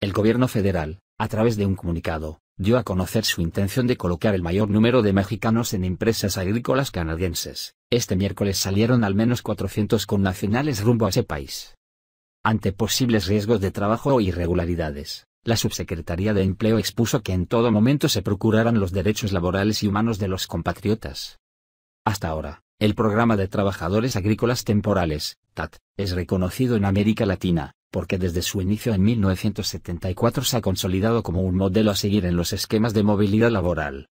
El gobierno federal, a través de un comunicado, dio a conocer su intención de colocar el mayor número de mexicanos en empresas agrícolas canadienses. Este miércoles salieron al menos 400 nacionales rumbo a ese país. Ante posibles riesgos de trabajo o irregularidades, la Subsecretaría de Empleo expuso que en todo momento se procuraran los derechos laborales y humanos de los compatriotas. Hasta ahora, el programa de trabajadores agrícolas temporales, TAT, es reconocido en América Latina, porque desde su inicio en 1974 se ha consolidado como un modelo a seguir en los esquemas de movilidad laboral.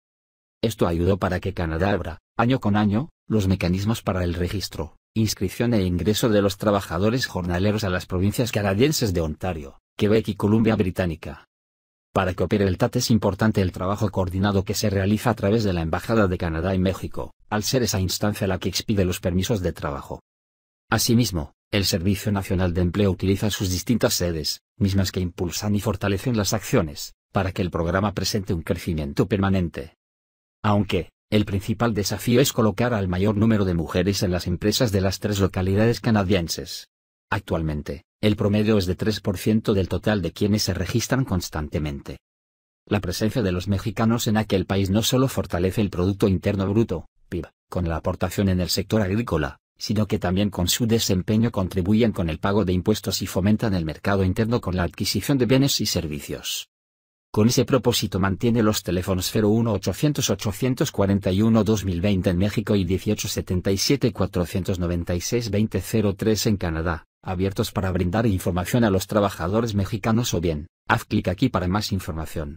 Esto ayudó para que Canadá abra, año con año, los mecanismos para el registro, inscripción e ingreso de los trabajadores jornaleros a las provincias canadienses de Ontario, Quebec y Columbia Británica. Para que opere el TAT es importante el trabajo coordinado que se realiza a través de la Embajada de Canadá en México, al ser esa instancia la que expide los permisos de trabajo. Asimismo, el Servicio Nacional de Empleo utiliza sus distintas sedes, mismas que impulsan y fortalecen las acciones, para que el programa presente un crecimiento permanente. Aunque, el principal desafío es colocar al mayor número de mujeres en las empresas de las tres localidades canadienses. Actualmente, el promedio es de 3% del total de quienes se registran constantemente. La presencia de los mexicanos en aquel país no solo fortalece el Producto Interno Bruto, PIB, con la aportación en el sector agrícola, sino que también con su desempeño contribuyen con el pago de impuestos y fomentan el mercado interno con la adquisición de bienes y servicios. Con ese propósito mantiene los teléfonos 800 841 2020 en México y 1877-496-2003 en Canadá, abiertos para brindar información a los trabajadores mexicanos o bien, haz clic aquí para más información.